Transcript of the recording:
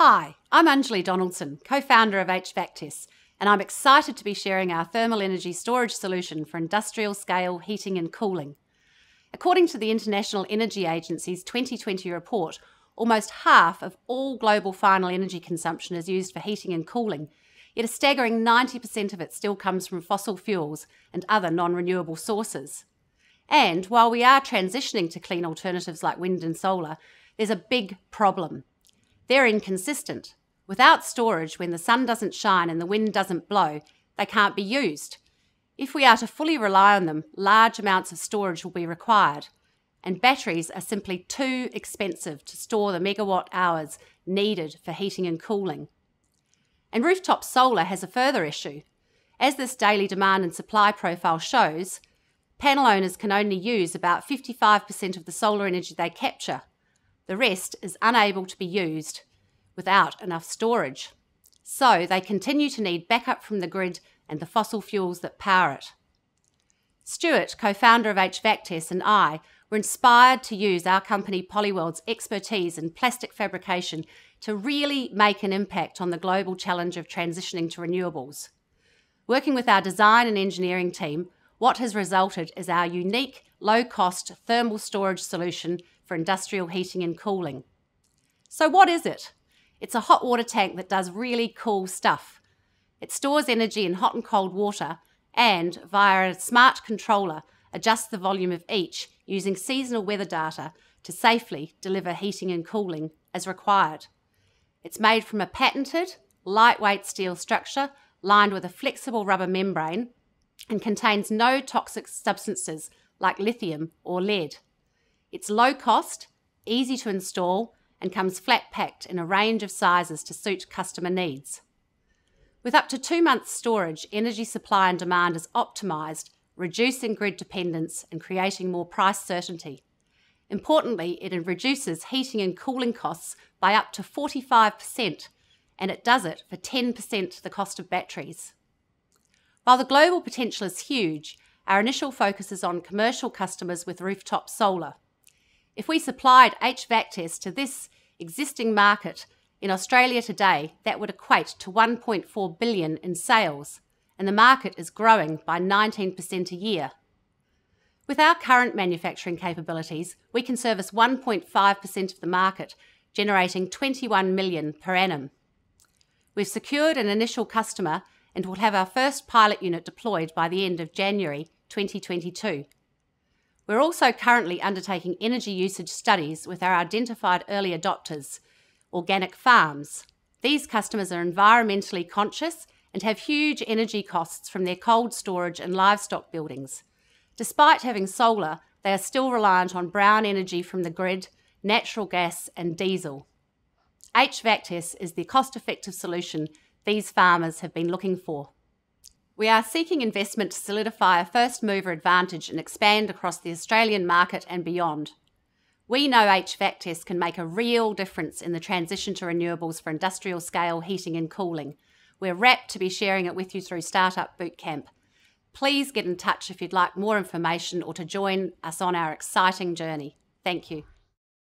Hi, I'm Anjali Donaldson, co founder of HVACTIS, and I'm excited to be sharing our thermal energy storage solution for industrial scale heating and cooling. According to the International Energy Agency's 2020 report, almost half of all global final energy consumption is used for heating and cooling, yet a staggering 90% of it still comes from fossil fuels and other non renewable sources. And while we are transitioning to clean alternatives like wind and solar, there's a big problem. They're inconsistent. Without storage, when the sun doesn't shine and the wind doesn't blow, they can't be used. If we are to fully rely on them, large amounts of storage will be required, and batteries are simply too expensive to store the megawatt hours needed for heating and cooling. And rooftop solar has a further issue. As this daily demand and supply profile shows, panel owners can only use about 55% of the solar energy they capture the rest is unable to be used without enough storage. So they continue to need backup from the grid and the fossil fuels that power it. Stuart, co founder of HVACTES, and I were inspired to use our company Polyworld's expertise in plastic fabrication to really make an impact on the global challenge of transitioning to renewables. Working with our design and engineering team, what has resulted is our unique low cost thermal storage solution for industrial heating and cooling. So what is it? It's a hot water tank that does really cool stuff. It stores energy in hot and cold water and, via a smart controller, adjusts the volume of each using seasonal weather data to safely deliver heating and cooling as required. It's made from a patented, lightweight steel structure lined with a flexible rubber membrane and contains no toxic substances like lithium or lead. It's low cost, easy to install, and comes flat packed in a range of sizes to suit customer needs. With up to two months' storage, energy supply and demand is optimised, reducing grid dependence and creating more price certainty. Importantly, it reduces heating and cooling costs by up to 45%, and it does it for 10% the cost of batteries. While the global potential is huge, our initial focus is on commercial customers with rooftop solar. If we supplied HVAC tests to this existing market in Australia today, that would equate to 1.4 billion in sales, and the market is growing by 19% a year. With our current manufacturing capabilities, we can service 1.5% of the market, generating 21 million per annum. We've secured an initial customer and will have our first pilot unit deployed by the end of January 2022, we're also currently undertaking energy usage studies with our identified early adopters, organic farms. These customers are environmentally conscious and have huge energy costs from their cold storage and livestock buildings. Despite having solar, they are still reliant on brown energy from the grid, natural gas, and diesel. HVAC is the cost effective solution these farmers have been looking for. We are seeking investment to solidify a first mover advantage and expand across the Australian market and beyond. We know HVAC tests can make a real difference in the transition to renewables for industrial scale heating and cooling. We're rapt to be sharing it with you through Startup Bootcamp. Please get in touch if you'd like more information or to join us on our exciting journey. Thank you.